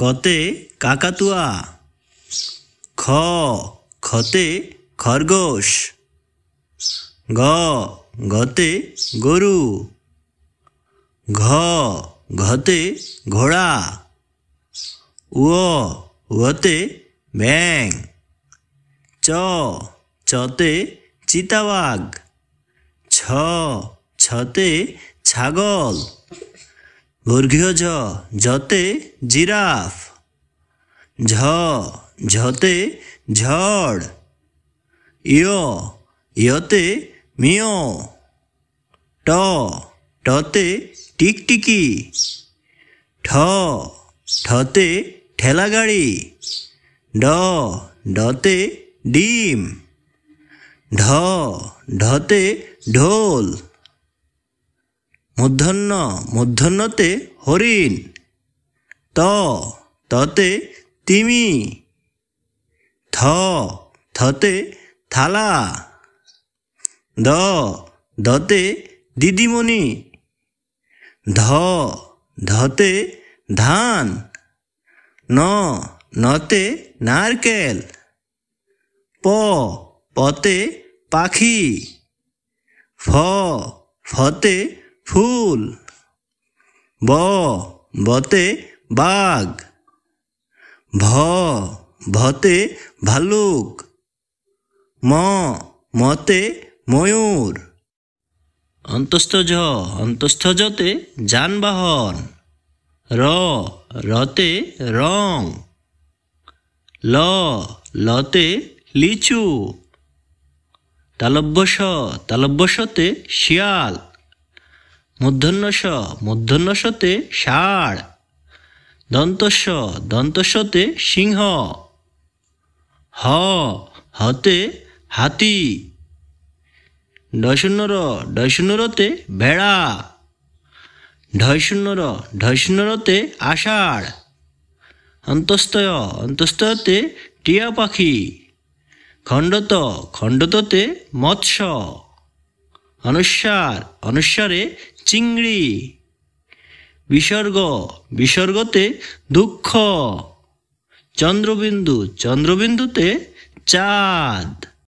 কতে কাকাতুয়া খ খতে খরগোশ গ গতে গরু ঘ ঘতে ঘোড়া ও ওতে ব্যাং চ চতে চিতাবাগ ছ ছতে ছাগল বর্গীয় ঝ ঝতে জিরাফ ঝ ঝতে ঝড় ইয় ইয়তে মিয় ট টতে টিকটিকি ঠ ঠতে ঠেলা গাড়ি ড ডতে ডিম ঢ ঢতে ঢোল মূর্ধন্য মূর্ধন্যতে হরিণ ত ততে তিমি থ থতে থালা দ দতে দিদিমণি ধ ধতে ধান ন নতে নারকেল প পতে পাখি ফ ফতে ফুল ব বতে বাঘ ভ ভতে ভালুক ম মতে ময়ূর অন্তস্থ ঝ অন্তস্থ জতে যানবাহন র রতে রং ল লতে লিচু তালব্যস তালব্যসতে শিয়াল মূর্ধন্যস মূর্ধন্যসতে ষাঁড় দন্তস্ব দন্তস্বতে সিংহ হ হতে হাতি ডশূন্যর ডশূন্যরতে ভেড়া ঢয়শূন্যর ঢয়শূন্যরতে আষাঢ় অন্তস্তয় অন্তস্তয়তে টিয়া পাখি খণ্ডত খণ্ডততে মৎস্য অনুসার অনুসারে চিংড়ি বিসর্গ বিসর্গতে দুঃখ চন্দ্রবিন্দু চন্দ্রবিন্দুতে চাঁদ